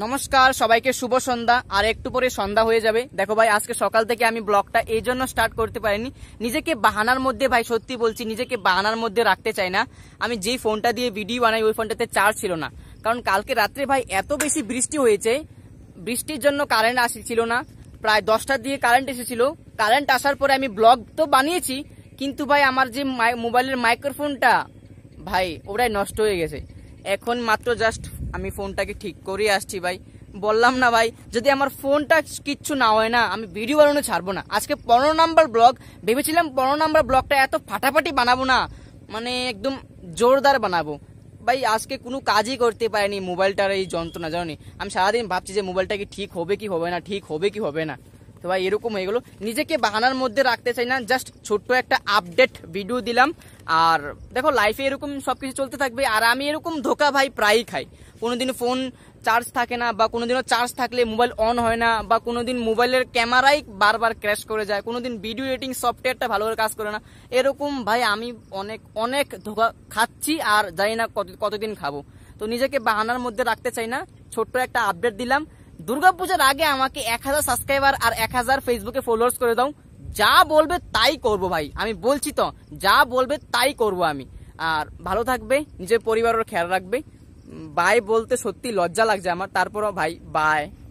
নমস্কার সবাইকে শুভ সন্ধ্যা আর একটু পরে সন্ধ্যা হয়ে যাবে দেখো ভাই আজকে সকাল থেকে আমি ব্লগটা এই জন্য স্টার্ট করতে পারিনি নিজেকে বাহানার মধ্যে ভাই সত্যি বলছি নিজেকে বাহানার মধ্যে রাখতে চাই না আমি যেই ফোনটা দিয়ে ভিডিও বানাই ওই ফোনটাতে চার্জ ছিল না কারণ কালকে রাত্রে ভাই এত বেশি বৃষ্টি হয়েছে বৃষ্টির জন্য কারেন্ট আসছিল না প্রায় দশটার দিয়ে কারেন্ট এসেছিল কারেন্ট আসার পরে আমি ব্লগ তো বানিয়েছি কিন্তু ভাই আমার যে মোবাইলের মাইক্রোফোনটা ভাই ওটাই নষ্ট হয়ে গেছে এখন মাত্র জাস্ট আমি ফোনটাকে ঠিক করে আসছি ভাই বললাম না ভাই যদি আমার ফোনটা কিচ্ছু না হয় না আমি ভিডিও বানানো ছাড়বো না আজকে পনেরো নাম্বার ব্লগ ভেবেছিলাম পনেরো নাম্বার ব্লগটা এত ফাটাফাটি বানাবো না মানে একদম জোরদার বানাবো ভাই আজকে কোনো কাজই করতে পারিনি মোবাইলটার এই যন্ত্রণা জানি আমি সারাদিন ভাবছি যে মোবাইলটা কি ঠিক হবে কি হবে না ঠিক হবে কি হবে না তো ভাই এরকম হয়ে গেলো নিজেকে বাহানার মধ্যে রাখতে চাই না জাস্ট ছোট্ট একটা আপডেট ভিডিও দিলাম আর দেখো লাইফে এরকম সব কিছু চলতে থাকবে আর আমি এরকম ধোকা ভাই প্রায়ই খাই কোনোদিন ফোন চার্জ থাকে না বা কোনোদিনও চার্জ থাকলে মোবাইল অন হয় না বা কোনোদিন মোবাইলের ক্যামেরাই বারবার ক্র্যাশ করে যায় কোনোদিন ভিডিও এডিটিং সফটওয়্যারটা ভালো করে কাজ করে না এরকম ভাই আমি অনেক অনেক ধোকা খাচ্ছি আর জানি না কত কতদিন খাবো তো নিজেকে বাহানার মধ্যে রাখতে চাই না ছোট্ট একটা আপডেট দিলাম দুর্গাপূজার আগে আমাকে এক হাজার সাবস্ক্রাইবার আর এক হাজার ফেসবুকে ফলোয়ার্স করে দাও যা বলবে তাই করব ভাই আমি বলছি তো যা বলবে তাই করব আমি আর ভালো থাকবে নিজের পরিবারের খেয়াল রাখবে বাই বলতে সত্যি লজ্জা লাগছে আমার তারপরও ভাই বাই